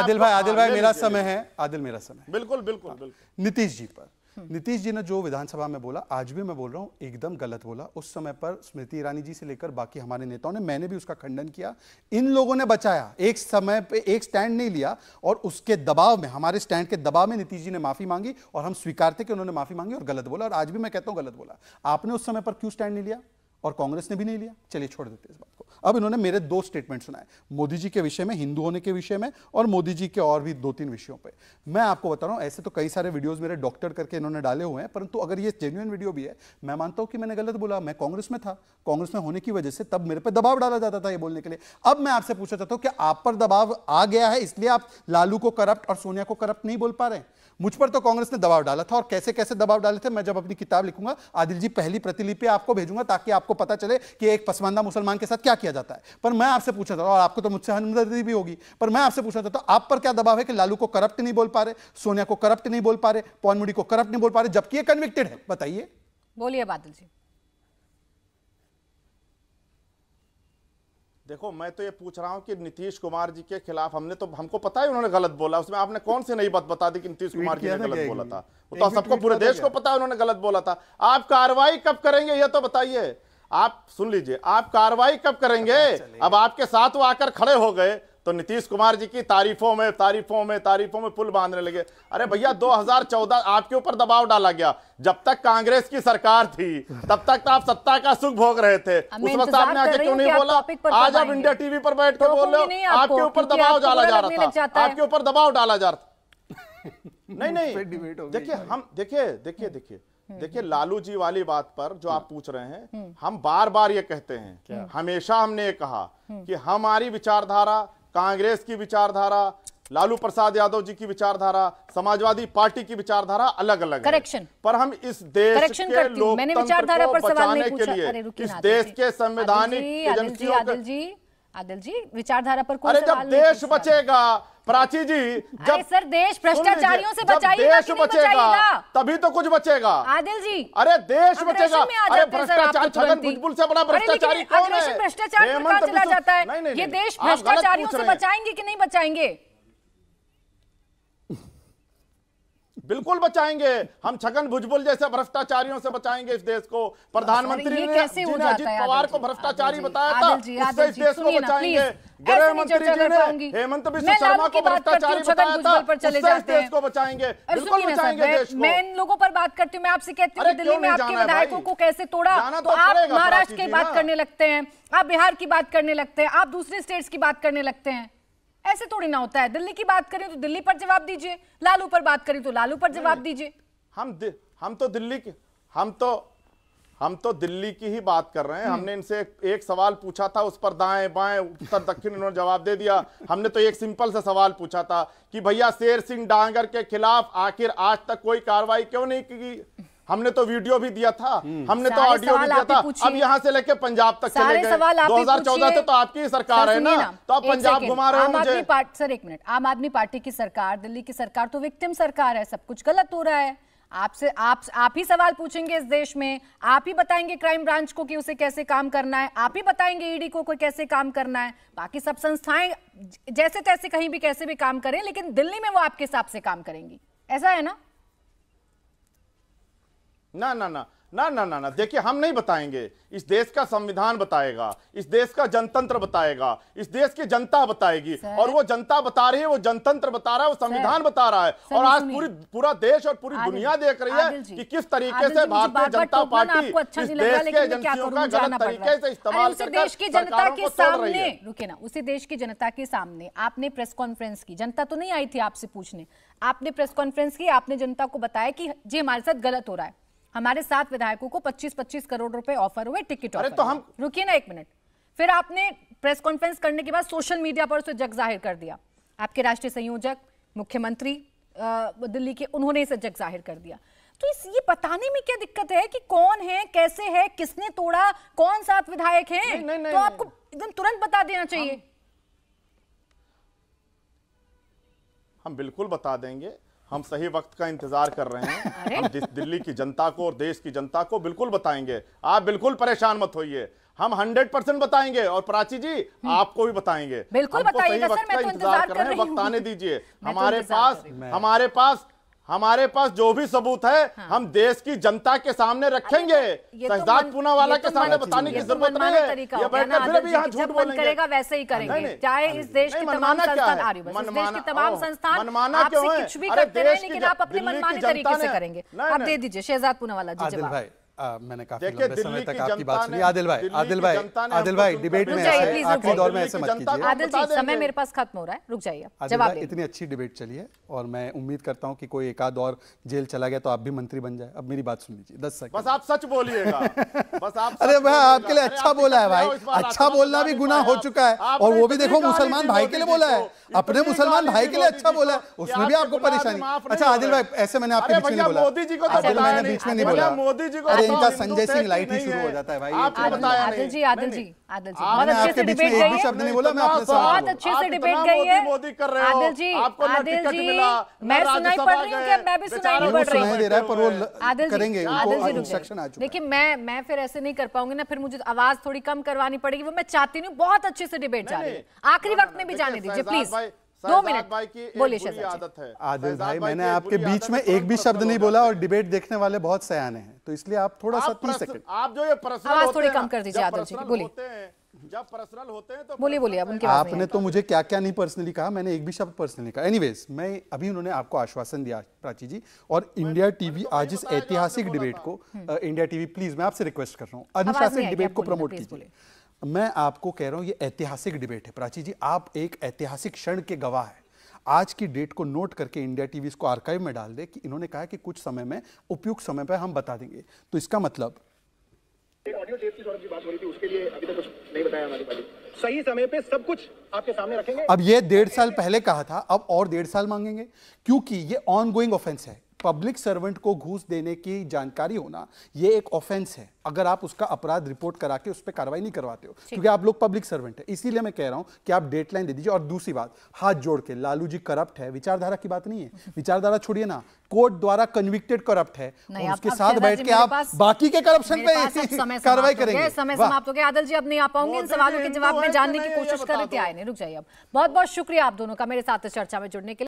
आदिल भाई आदिल भाई मेरा समय है आदिल मेरा समय बिल्कुल बिल्कुल नीतीश जी पर हम्म। नीतीश जी ने जो विधानसभा में बोला आज भी मैं बोल रहा हूँ एकदम गलत बोला उस समय पर स्मृति ईरानी जी से लेकर बाकी हमारे नेताओं ने मैंने भी उसका खंडन किया इन लोगों ने बचाया एक समय पे एक स्टैंड नहीं लिया और उसके दबाव में हमारे स्टैंड के दबाव में नीतीश जी ने माफी मांगी और हम स्वीकारते कि उन्होंने माफी मांगी और गलत बोला और आज भी मैं कहता हूँ गलत बोला आपने उस समय पर क्यों स्टैंड नहीं लिया और कांग्रेस ने भी नहीं लिया चलिए छोड़ देते इस बात अब इन्होंने मेरे दो स्टेटमेंट सुनाए मोदी जी के विषय में हिंदू होने के विषय में और मोदी जी के और भी दो तीन विषयों पर मैं आपको बता रहा हूँ ऐसे तो कई सारे वीडियोज मेरे डॉक्टर करके इन्होंने डाले हुए हैं परंतु अगर ये जेन्यून वीडियो भी है मैं मानता हूँ कि मैंने गलत बोला मैं कांग्रेस में था कांग्रेस में होने की वजह से तब मेरे पर दबाव डाला जाता था ये बोलने के लिए अब मैं आपसे पूछना चाहता हूँ कि आप पर दबाव आ गया है इसलिए आप लालू को करप्ट और सोनिया को करप्ट नहीं बोल पा रहे हैं मुझ पर तो कांग्रेस ने दबाव डाला था और कैसे कैसे दबाव डाले थे मैं जब अपनी किताब लिखूंगा आदिल जी पहली प्रतिलिपि आपको भेजूंगा ताकि आपको पता चले कि एक पसमानदा मुसलमान के साथ क्या किया जाता है पर मैं आपसे पूछना चाहता हूँ और आपको तो मुझसे हमदर्दी भी होगी पर मैं आपसे पूछना चाहता हूँ आप पर क्या दबाव है कि लालू को करप्ट नहीं बोल पा रहे सोनिया को करप्ट नहीं बोल पा रहे पौनमुडी को करप्ट नहीं बोल पा रहे जबकि ये कन्विक्टेड है बताइए बोलिए बादल जी देखो मैं तो ये पूछ रहा हूँ कि नीतीश कुमार जी के खिलाफ हमने तो हमको पता है उन्होंने गलत बोला उसमें आपने कौन सी नहीं बात बता दी कि नीतीश कुमार जी ने गलत बोला था वो तो सबको पूरे देश को पता है उन्होंने गलत बोला था आप कार्रवाई कब करेंगे ये तो बताइए आप सुन लीजिए आप कार्रवाई कब करेंगे अच्छा, अब आपके साथ वो आकर खड़े हो गए तो नीतीश कुमार जी की तारीफों में तारीफों में तारीफों में पुल बांधने लगे अरे भैया 2014 आपके ऊपर दबाव डाला गया जब तक कांग्रेस की सरकार थी तब तक तो आप सत्ता का सुख भोग रहे थे उस वक्त आपने आके क्यों नहीं बोला आज आप इंडिया टीवी पर बैठ कर तो बोल रहे हो आपके ऊपर दबाव डाला जा रहा था आपके ऊपर दबाव डाला जा रहा नहीं नहीं देखिए हम देखिए देखिए देखिए हम्म। देखिए लालू जी वाली बात पर जो आप हम्म। पूछ रहे हैं हम्म। हम बार बार ये कहते हैं हमेशा हमने ये कहा कि हमारी विचारधारा कांग्रेस की विचारधारा लालू प्रसाद यादव जी की विचारधारा समाजवादी पार्टी की विचारधारा अलग अलग करेक्शन पर हम इस देश Correction के लोकतंत्र को बचाने के लिए इस देश के संवैधानिक एजेंसियों आदिल जी विचारधारा पर कोई अरे जब देश बचेगा प्राची जी जब सर देश भ्रष्टाचारियों से बचाइएगा देश बचेगा तभी तो कुछ बचेगा आदिल जी अरे देश बचेगा अरे भ्रष्टाचार तो छगन भुजबुल से बड़ा भ्रष्टाचारी कौन है भ्रष्टाचार चला जाता है ये देश भ्रष्टाचारियों से बचाएंगे कि नहीं बचाएंगे बिल्कुल बचाएंगे हम छगन भुजबुल जैसे भ्रष्टाचारियों से बचाएंगे इस देश को प्रधानमंत्री ने अजीत पवार को भ्रष्टाचारी बताया था उससे इस देश को बचाएंगे गृह मंत्री जी ने हेमंत बिस्व शर्मा को भ्रष्टाचारी बताया था उससे इस देश को बचाएंगे बिल्कुल बचाएंगे देश को मैं इन लोगों पर बात करती हूँ मैं आपसे कहती हूँ दिल्ली में आपके विधायकों को कैसे तोड़ा तो आप महाराष्ट्र की बात करने लगते हैं आप बिहार की बात करने लगते हैं आप दूसरे स्टेट्स की बात करने लगते हैं ऐसे थोड़ी ना होता है दिल्ली की बात करें तो दिल्ली पर जवाब दीजिए लालू पर बात करें तो लालू पर जवाब दीजिए हम हम तो दिल्ली की हम तो हम तो दिल्ली की ही बात कर रहे हैं हम्म। हमने इनसे एक, एक सवाल पूछा था उस पर दाएं बाएं उत्तर दक्षिण इन्होंने जवाब दे दिया हमने तो एक सिंपल सा सवाल पूछा था कि भैया शेर सिंह डांगर के खिलाफ आखिर आज तक कोई कार्रवाई क्यों नहीं की हमने तो वीडियो भी दिया था हम्म। हमने तो ऑडियो भी दिया था अब यहाँ से लेके पंजाब तक चले गए 2014 से तो आपकी सरकार है ना तो आप पंजाब घुमा रहे हो मुझे सर एक मिनट आम आदमी पार्टी की सरकार दिल्ली की सरकार तो विक्टिम सरकार है सब कुछ गलत हो रहा है आपसे आप आप ही सवाल पूछेंगे इस देश में आप ही बताएंगे क्राइम ब्रांच को कि उसे कैसे काम करना है आप ही बताएंगे ईडी e को कोई कैसे काम करना है बाकी सब संस्थाएं जैसे तैसे कहीं भी कैसे भी काम करें लेकिन दिल्ली में वो आपके हिसाब से काम करेंगी ऐसा है ना ना ना ना ना ना ना ना देखिए हम नहीं बताएंगे इस देश का संविधान बताएगा इस देश का जनतंत्र बताएगा इस देश की जनता बताएगी और वो जनता बता रही है वो जनतंत्र बता रहा है वो संविधान बता रहा है और आज पूरी पूरा देश और पूरी दुनिया देख रही है कि किस तरीके से भारतीय जनता पार्टी अच्छा इस देश के एजेंसियों का गलत तरीके से इस्तेमाल देश की जनता के रुके ना उसी देश की जनता के सामने आपने प्रेस कॉन्फ्रेंस की जनता तो नहीं आई थी आपसे पूछने आपने प्रेस कॉन्फ्रेंस की आपने जनता को बताया कि जी हमारे साथ गलत हो रहा है हमारे सात विधायकों को 25-25 करोड़ रुपए ऑफर हुए टिकट ऑफर तो हम रुकिए ना एक मिनट फिर आपने प्रेस कॉन्फ्रेंस करने के बाद सोशल मीडिया पर उसे जग जाहिर कर दिया आपके राष्ट्रीय संयोजक मुख्यमंत्री दिल्ली के उन्होंने इसे जग जाहिर कर दिया तो इस ये बताने में क्या दिक्कत है कि कौन है कैसे है किसने तोड़ा कौन सात विधायक है तो आपको एकदम तुरंत बता देना चाहिए हम बिल्कुल बता देंगे हम सही वक्त का इंतजार कर रहे हैं हम दिल्ली की जनता को और देश की जनता को बिल्कुल बताएंगे आप बिल्कुल परेशान मत होइए हम 100 परसेंट बताएंगे और प्राची जी हम्म। आपको भी बताएंगे बिल्कुल सही वक्त का तो इंतजार कर रहे हैं वक्त आने दीजिए तो हमारे पास हमारे पास हमारे पास जो भी सबूत है हाँ। हम देश की जनता के सामने रखेंगे शहजाद तो पूनावाला के तो सामने बताने की तो जरूरत नहीं है ये बैठकर फिर भी यहाँ झूठ बोलेंगे करेगा वैसे ही करेंगे चाहे इस देश की तमाम संस्थान मनमाना तमाम संस्थान मनमाना क्यों है कुछ भी करते रहे लेकिन आप अपने मनमाने तरीके से करेंगे आप दे दीजिए शहजाद पूनावाला जी जवाब मैंने काफी लंबे समय तक आपकी बात सुनी आदिल भाई आदिल भाई आदिल भाई डिबेट में आखिरी दौर में ऐसे मत कीजिए आदिल जी समय मेरे पास खत्म हो रहा है रुक जाइए जवाब इतनी अच्छी डिबेट चली है और मैं उम्मीद करता हूँ कि कोई एक आध और जेल चला गया तो आप भी मंत्री बन जाए अब मेरी बात सुन लीजिए दस सेकंड बस आप सच बोलिएगा अरे भाई आपके लिए अच्छा बोला है भाई अच्छा बोलना भी गुना हो चुका है और वो भी देखो मुसलमान भाई के लिए बोला है अपने मुसलमान भाई के लिए अच्छा बोला है उसमें भी आपको परेशानी अच्छा आदिल भाई ऐसे मैंने आपके बीच में बोला मोदी जी को तो मैंने बीच में नहीं बोला मोदी जी को इनका तो संजय सिंह लाइट ही शुरू हो जाता है भाई आदिल जी आदिल जी आदिल जी बहुत अच्छे से डिबेट गई है शब्द नहीं बोला मैं बहुत अच्छे से डिबेट गई है मोदी कर रहे हो आदिल जी आपको ना टिकट मिला मैं सुनाई पड़ रही हूं कि मैं भी सुनाई नहीं पड़ रही हूं पर वो हूँ आदिल जी आदिल जी देखिए मैं मैं फिर ऐसे नहीं कर पाऊंगी ना फिर मुझे आवाज थोड़ी कम करवानी पड़ेगी वो मैं चाहती नहीं बहुत अच्छे से डिबेट जा रही है आखिरी वक्त में भी जाने दीजिए प्लीज दो मिनट बोलिए शहजाद है आदिल भाई मैंने आपके बीच में एक भी शब्द नहीं बोला और डिबेट देखने वाले बहुत सयाने हैं तो इसलिए आप थोड़ा सा तीस सेकंड आप जो ये आवाज थोड़ी कम कर दीजिए आदिल जी बोलिए जब पर्सनल होते हैं तो बोलिए बोलिए अब उनके आपने तो मुझे क्या क्या नहीं पर्सनली कहा मैंने एक भी शब्द पर्सनली कहा एनीवेज मैं अभी उन्होंने आपको आश्वासन दिया प्राची जी और इंडिया टीवी तो आज इस ऐतिहासिक डिबेट को इंडिया टीवी प्लीज मैं आपसे रिक्वेस्ट कर रहा हूँ अनुशासित डिबेट को प्रमोट कीजिए मैं आपको कह रहा हूं ये ऐतिहासिक डिबेट है प्राची जी आप एक ऐतिहासिक क्षण के गवाह है आज की डेट को नोट करके इंडिया टीवी इसको आर्काइव में डाल दे कि इन्होंने कहा कि कुछ समय में उपयुक्त समय पर हम बता देंगे तो इसका मतलब सही समय पे सब कुछ आपके सामने रखेंगे अब ये डेढ़ साल पहले कहा था अब और डेढ़ साल मांगेंगे क्योंकि ये ऑन गोइंग ऑफेंस है पब्लिक सर्वेंट को घूस देने की जानकारी होना ये एक ऑफेंस है अगर आप उसका अपराध रिपोर्ट करा के उस पर कार्रवाई नहीं करवाते हो क्योंकि आप लोग पब्लिक सर्वेंट है इसीलिए मैं कह रहा हूं कि आप डेडलाइन दे दीजिए और दूसरी बात हाथ जोड़ के लालू जी करप्ट है विचारधारा की बात नहीं है विचारधारा छोड़िए ना कोर्ट द्वारा कन्विक्टेड करप्ट है और उसके साथ बैठ के आप बाकी के करप्शन पे कार्रवाई करेंगे समय समाप्त हो गया आदल जी अब नहीं आ पाऊंगे इन सवालों के जवाब में जानने की कोशिश कर रहे थे आए नहीं रुक जाइए अब बहुत बहुत शुक्रिया आप दोनों का मेरे साथ चर्चा में जुड़ने के लिए